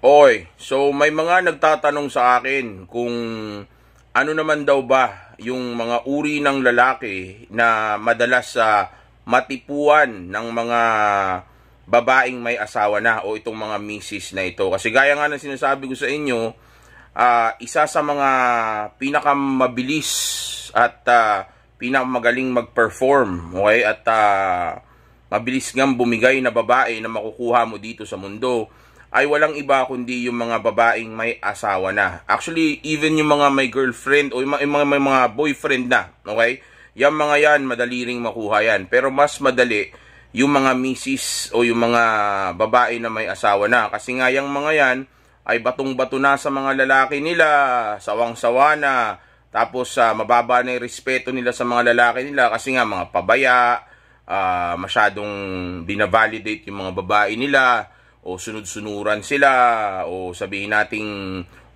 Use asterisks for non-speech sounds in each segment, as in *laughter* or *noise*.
Oy, so may mga nagtatanong sa akin kung ano naman daw ba yung mga uri ng lalaki na madalas sa ah, matipuan ng mga babaeng may asawa na o itong mga misis na ito. Kasi gaya nga ng sinasabi ko sa inyo, uh, isa sa mga pinakamabilis at uh, pinakamagaling mag-perform, okay? At uh, mabilis ngang bumigay na babae na makukuha mo dito sa mundo ay walang iba kundi yung mga babaeng may asawa na. Actually, even yung mga may girlfriend o yung mga, may mga boyfriend na, okay? Yung mga yan, madali ring makuha yan. Pero mas madali yung mga misis o yung mga babae na may asawa na. Kasi nga yung mga yan ay batong-bato na sa mga lalaki nila, sawang-sawa na, tapos uh, mababa na yung respeto nila sa mga lalaki nila kasi nga mga pabaya, uh, masyadong dinavalidate yung mga babae nila, o sunod-sunuran sila o sabihin nating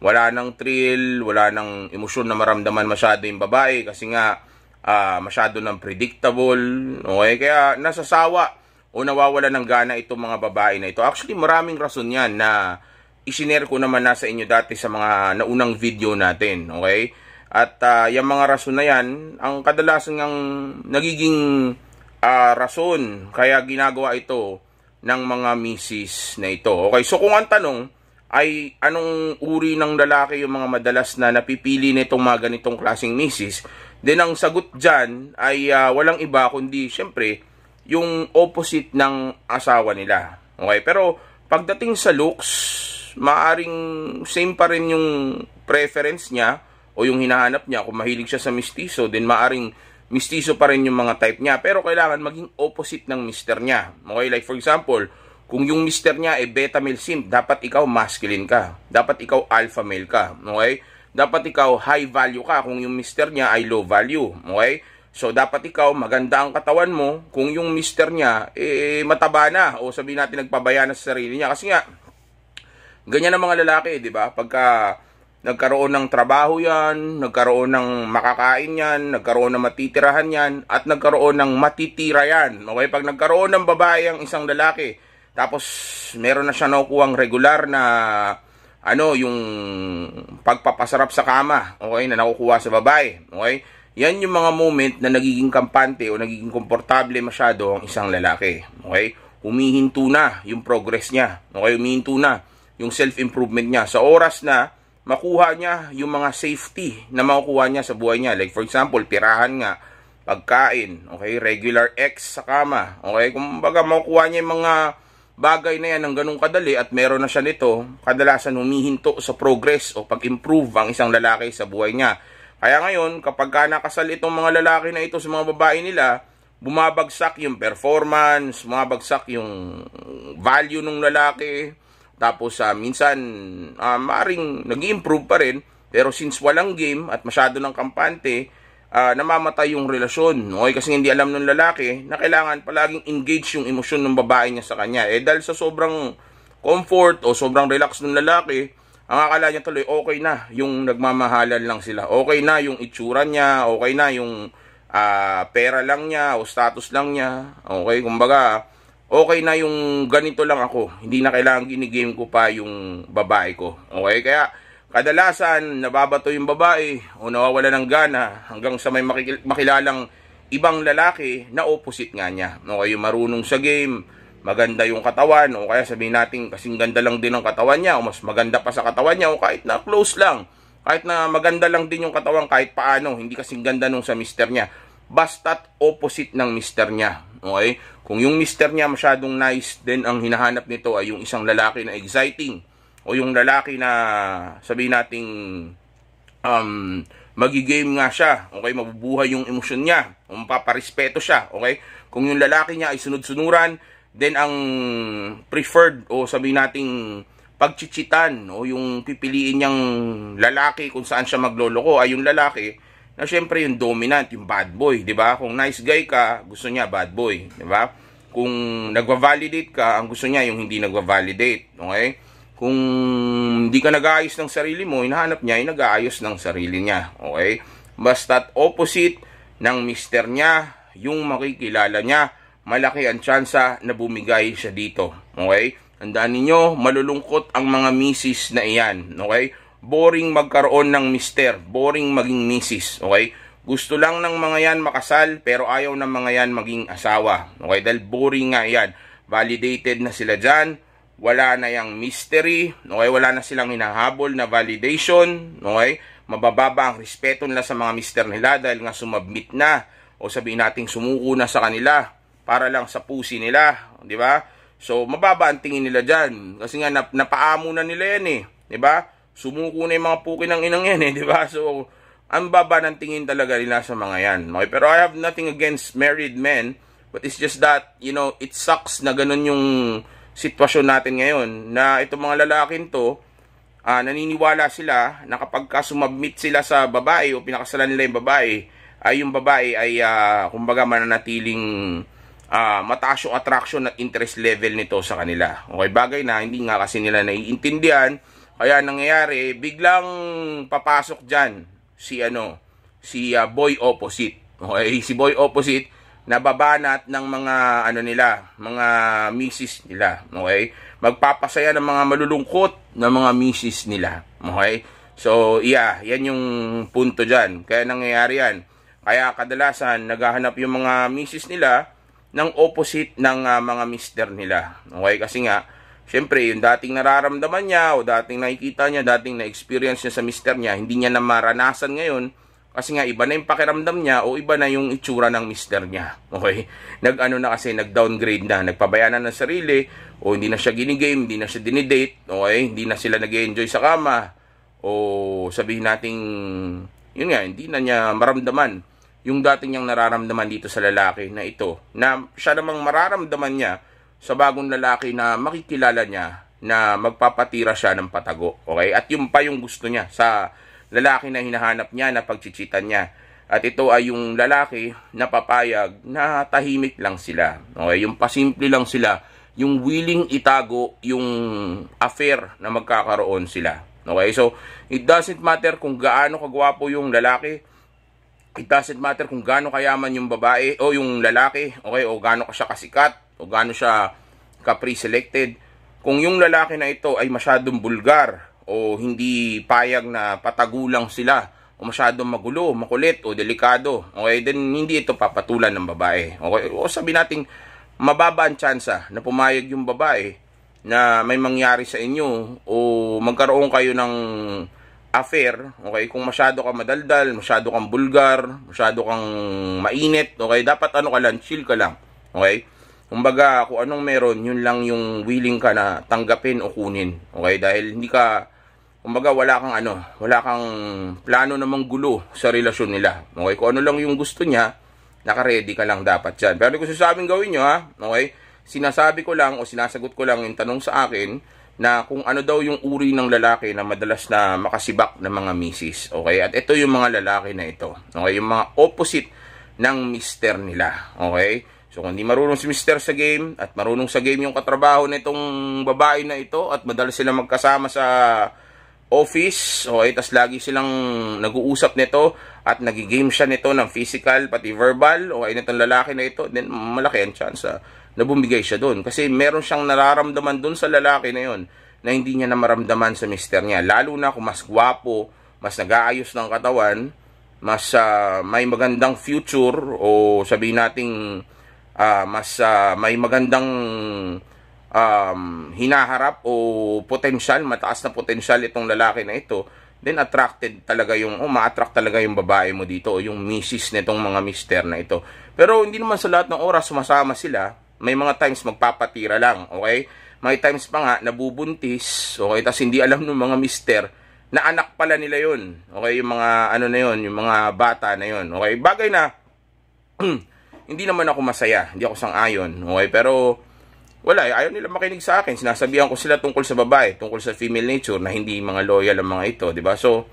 wala nang thrill, wala nang emosyon na maramdaman masyado yung babae kasi nga uh, masyado nang predictable. Okay, kaya nasasawa o nawawala ng gana itong mga babae na ito. Actually, maraming rason yan na isinare ko naman na sa inyo dati sa mga naunang video natin. Okay? At uh, yung mga rason na yan, ang kadalasan ng nagiging uh, rason kaya ginagawa ito ng mga misis na ito. Okay, so kung ang tanong ay anong uri ng lalaki yung mga madalas na napipili nitong mga ganitong klaseng misis, then ang sagot dyan ay uh, walang iba kundi syempre yung opposite ng asawa nila. Okay, pero pagdating sa looks, maaring same pa rin yung preference niya o yung hinahanap niya. Kung mahilig siya sa mistiso, then maaring mistiso pa rin yung mga type niya. Pero kailangan maging opposite ng mister niya. Okay, like for example, kung yung mister niya ay beta male simp, dapat ikaw masculine ka. Dapat ikaw alpha male ka. Okay? Dapat ikaw high value ka kung yung mister niya ay low value. Okay? So, dapat ikaw, maganda ang katawan mo kung yung mister niya, eh, mataba na. O sabihin natin, nagpabaya na sa sarili niya. Kasi nga, ganyan ang mga lalaki, di ba? Pagka nagkaroon ng trabaho yan, nagkaroon ng makakain yan, nagkaroon ng matitirahan yan, at nagkaroon ng matitira yan. Okay, pag nagkaroon ng babae ang isang lalaki, tapos meron na siya nakukuhang regular na ano, yung pagpapasarap sa kama, okay, na nakukuha sa babae, okay? Yan yung mga moment na nagiging kampante o nagiging komportable masyado ang isang lalaki, okay? Humihinto na yung progress niya, okay? Humihinto na yung self-improvement niya sa oras na makuha niya yung mga safety na makukuha niya sa buhay niya. Like for example, pirahan nga, pagkain, okay, regular X sa kama. Okay, kumbaga makukuha niya yung mga bagay na yan ng ganung kadali at meron na siya nito, kadalasan humihinto sa progress o pag-improve ang isang lalaki sa buhay niya. Kaya ngayon, kapag ka nakasal itong mga lalaki na ito sa mga babae nila, bumabagsak yung performance, bumabagsak yung value ng lalaki, tapos uh, minsan, uh, maaring nag improve pa rin. Pero since walang game at masyado ng kampante, uh, namamatay yung relasyon. Okay? Kasi hindi alam ng lalaki na kailangan palaging engage yung emosyon ng babae niya sa kanya. Eh dahil sa sobrang comfort o sobrang relax ng lalaki, ang akala niya tuloy okay na yung nagmamahalan lang sila. Okay na yung itsura niya, okay na yung uh, pera lang niya o status lang niya. Okay, kumbaga okay na yung ganito lang ako. Hindi na kailangan ginigame ko pa yung babae ko. Okay? Kaya kadalasan nababato yung babae o nawawala ng gana hanggang sa may makilalang ibang lalaki na opposite nga niya. Okay? Yung marunong sa game, maganda yung katawan o kaya sabihin natin kasing ganda lang din ang katawan niya o mas maganda pa sa katawan niya o kahit na close lang kahit na maganda lang din yung katawan kahit paano hindi kasing ganda nung sa mister niya basta't opposite ng mister niya Okay? Kung yung mister niya masyadong nice, then ang hinahanap nito ay yung isang lalaki na exciting o yung lalaki na sabihin nating um, magigame nga siya, okay? Mabubuhay yung emosyon niya, o mapaparespeto siya, okay? Kung yung lalaki niya ay sunod-sunuran, then ang preferred o sabihin nating pagchichitan o yung pipiliin niyang lalaki kung saan siya magloloko ay yung lalaki na syempre yung dominant, yung bad boy, 'di ba? Kung nice guy ka, gusto niya bad boy, 'di ba? Kung nagva-validate ka, ang gusto niya yung hindi nagva-validate, okay? Kung hindi ka nag-aayos ng sarili mo, hinahanap niya yung nag-aayos ng sarili niya, okay? Basta't opposite ng mister niya, yung makikilala niya, malaki ang tsansa na bumigay siya dito, okay? Tandaan ninyo, malulungkot ang mga misis na iyan, okay? boring magkaroon ng mister, boring maging misis, okay? Gusto lang ng mga yan makasal pero ayaw ng mga yan maging asawa. Okay, dahil boring nga yan. Validated na sila dyan. Wala na yung mystery. Okay, wala na silang hinahabol na validation. Okay, mabababa ang respeto nila sa mga mister nila dahil nga sumabmit na o sabihin nating sumuko na sa kanila para lang sa pusi nila. Di ba? So, mababa ang tingin nila dyan. Kasi nga, napaamo na nila yan eh. Di ba? sumuko na yung mga puki ng inang yan eh, di ba? So, ang baba ng tingin talaga nila sa mga yan. Okay? Pero I have nothing against married men, but it's just that, you know, it sucks na ganun yung sitwasyon natin ngayon na itong mga lalakin to, uh, naniniwala sila na kapag sumabmit sila sa babae o pinakasalan nila yung babae, ay yung babae ay uh, kumbaga mananatiling uh, mataas yung attraction at interest level nito sa kanila. Okay, bagay na hindi nga kasi nila naiintindihan kaya nangyayari, biglang papasok dyan si ano, si uh, boy opposite. Okay, si boy opposite nababanat ng mga ano nila, mga misis nila, okay? Magpapasaya ng mga malulungkot ng mga misis nila, okay? So, yeah, yan yung punto diyan. Kaya nangyayari yan. Kaya kadalasan naghahanap yung mga misis nila ng opposite ng uh, mga mister nila. Okay? Kasi nga Siyempre, yung dating nararamdaman niya o dating nakikita niya, dating na-experience niya sa mister niya, hindi niya na maranasan ngayon kasi nga iba na yung pakiramdam niya o iba na yung itsura ng mister niya. Okay? Nag-ano na kasi, nag-downgrade na. Nagpabayana ng sarili o hindi na siya ginigame, hindi na siya dinidate. Okay? Hindi na sila nag enjoy sa kama. O sabihin nating, yun nga, hindi na niya maramdaman yung dating niyang nararamdaman dito sa lalaki na ito. Na siya namang mararamdaman niya sa bagong lalaki na makikilala niya na magpapatira siya ng patago. Okay? At yung pa yung gusto niya sa lalaki na hinahanap niya na pagchichitan niya. At ito ay yung lalaki na papayag na tahimik lang sila. Okay? Yung pasimple lang sila. Yung willing itago yung affair na magkakaroon sila. Okay? So, it doesn't matter kung gaano kagwapo yung lalaki. It doesn't matter kung gaano kayaman yung babae o yung lalaki. Okay? O gaano ka siya kasikat o gaano siya ka selected Kung yung lalaki na ito ay masyadong bulgar o hindi payag na patagulang sila o masyadong magulo, makulit o delikado, okay, then hindi ito papatulan ng babae. Okay? O sabi nating mababa ang tsansa na pumayag yung babae na may mangyari sa inyo o magkaroon kayo ng affair, okay, kung masyado kang madaldal, masyado kang bulgar, masyado kang mainit, okay, dapat ano ka lang, chill ka lang, okay? Kumbaga, kung anong meron, yun lang yung willing ka na tanggapin o kunin. Okay? Dahil hindi ka, kumbaga, wala kang ano, wala kang plano namang gulo sa relasyon nila. Okay? Kung ano lang yung gusto niya, naka-ready ka lang dapat dyan. Pero kung sasabing gawin nyo, ha? Okay? Sinasabi ko lang o sinasagot ko lang yung tanong sa akin na kung ano daw yung uri ng lalaki na madalas na makasibak ng mga misis. Okay? At ito yung mga lalaki na ito. Okay? Yung mga opposite ng mister nila. Okay? So kung hindi marunong si Mr. sa game at marunong sa game yung katrabaho nitong babae na ito at madalas sila magkasama sa office, okay, tas lagi silang nag-uusap nito at nagigame siya nito ng physical pati verbal, okay, nitong lalaki na ito, then malaki ang chance ah, na bumigay siya doon. Kasi meron siyang nararamdaman doon sa lalaki na yon na hindi niya na maramdaman sa mister niya. Lalo na kung mas gwapo, mas nag-aayos ng katawan, mas uh, may magandang future o sabihin nating uh, mas uh, may magandang um, hinaharap o potensyal, mataas na potensyal itong lalaki na ito, then attracted talaga yung, o oh, ma-attract talaga yung babae mo dito o yung misis nitong mga mister na ito. Pero hindi naman sa lahat ng oras sumasama sila, may mga times magpapatira lang, okay? May times pa nga nabubuntis, okay? Tapos hindi alam ng mga mister na anak pala nila yon okay? Yung mga ano na yon yung mga bata na yon okay? Bagay na, *clears throat* hindi naman ako masaya. Hindi ako sang-ayon. Okay, pero wala, eh, ayaw nila makinig sa akin. Sinasabihan ko sila tungkol sa babae, tungkol sa female nature na hindi mga loyal ang mga ito, 'di ba? So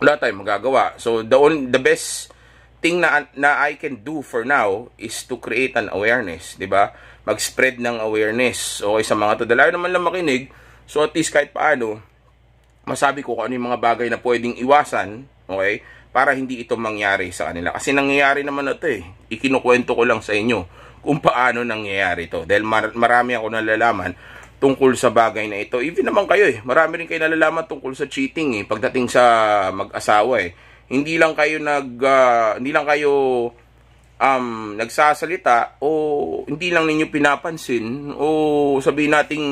wala tayong magagawa. So the on, the best thing na na I can do for now is to create an awareness, 'di ba? Mag-spread ng awareness. Okay sa mga to, dalaw naman lang makinig. So at least kahit paano masabi ko kung ano yung mga bagay na pwedeng iwasan, okay? para hindi ito mangyari sa kanila. Kasi nangyayari naman na ito eh. Ikinukwento ko lang sa inyo kung paano nangyayari ito. Dahil mar marami ako nalalaman tungkol sa bagay na ito. Even naman kayo eh. Marami rin kayo nalalaman tungkol sa cheating eh. Pagdating sa mag-asawa eh. Hindi lang kayo nag... Uh, hindi lang kayo um, nagsasalita o hindi lang ninyo pinapansin o sabihin nating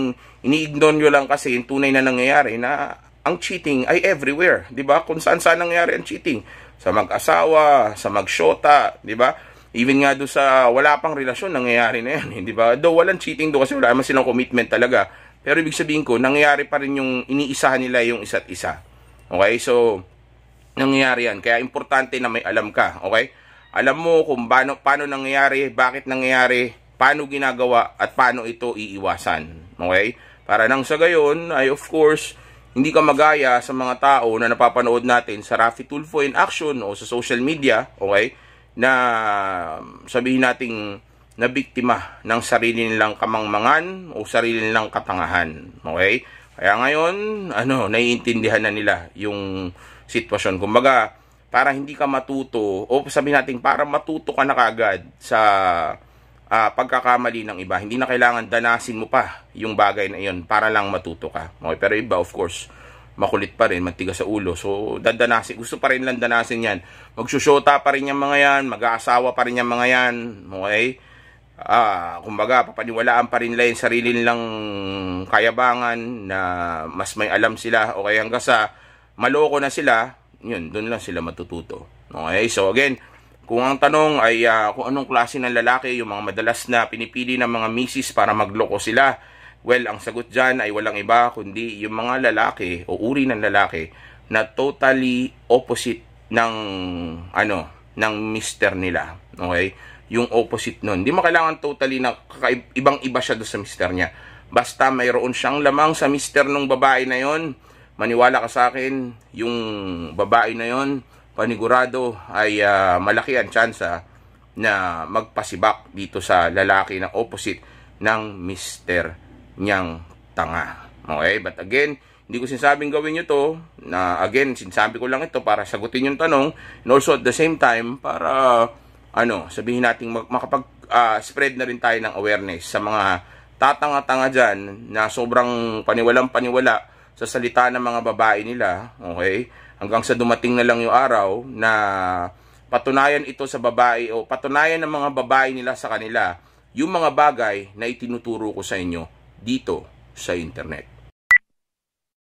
ini-ignore nyo lang kasi yung tunay na nangyayari na ang cheating ay everywhere, 'di ba? Kung saan-saan nangyayari ang cheating, sa mag-asawa, sa mag-shota, 'di ba? Even nga do sa wala pang relasyon nangyayari na 'yan, *laughs* 'di ba? Do walang cheating do kasi wala man silang commitment talaga. Pero ibig sabihin ko, nangyayari pa rin yung iniisahan nila yung isa't isa. Okay? So nangyayari 'yan. Kaya importante na may alam ka, okay? Alam mo kung paano, paano nangyayari, bakit nangyayari, paano ginagawa, at paano ito iiwasan. Okay? Para nang sa gayon, ay of course, hindi ka magaya sa mga tao na napapanood natin sa Rafi Tulfo in action o sa social media, okay, na um, sabihin nating na biktima ng sarili nilang kamangmangan o sarili nilang katangahan. Okay? Kaya ngayon, ano, naiintindihan na nila yung sitwasyon. Kumbaga, para hindi ka matuto, o sabihin natin, para matuto ka na kagad sa uh, pagkakamali ng iba. Hindi na kailangan danasin mo pa yung bagay na iyon para lang matuto ka. Okay, pero iba of course, makulit pa rin, matigas sa ulo. So, dadanasin. Gusto pa rin lang danasin yan. Magsusyota pa rin yung mga yan. Mag-aasawa pa rin yung mga yan. Okay? Ah, kumbaga, papaniwalaan pa rin lang yung sarili nilang kayabangan na mas may alam sila. Okay, hanggang sa maloko na sila, yun, doon lang sila matututo. Okay? So, again, kung ang tanong ay uh, kung anong klase ng lalaki yung mga madalas na pinipili ng mga misis para magloko sila, well, ang sagot dyan ay walang iba kundi yung mga lalaki o uri ng lalaki na totally opposite ng ano ng mister nila. Okay? Yung opposite nun. Hindi mo kailangan totally na ibang iba siya doon sa mister niya. Basta mayroon siyang lamang sa mister nung babae na yon, maniwala ka sa akin, yung babae na yon, panigurado ay uh, malaki ang tsansa na magpasibak dito sa lalaki na opposite ng mister niyang tanga. Okay, but again, hindi ko sinasabing gawin nyo to. Na again, sinasabi ko lang ito para sagutin yung tanong and also at the same time para ano, sabihin nating makapag uh, spread na rin tayo ng awareness sa mga tatanga-tanga diyan na sobrang paniwalang paniwala sa salita ng mga babae nila, okay? hanggang sa dumating na lang yung araw na patunayan ito sa babae o patunayan ng mga babae nila sa kanila yung mga bagay na itinuturo ko sa inyo dito sa internet.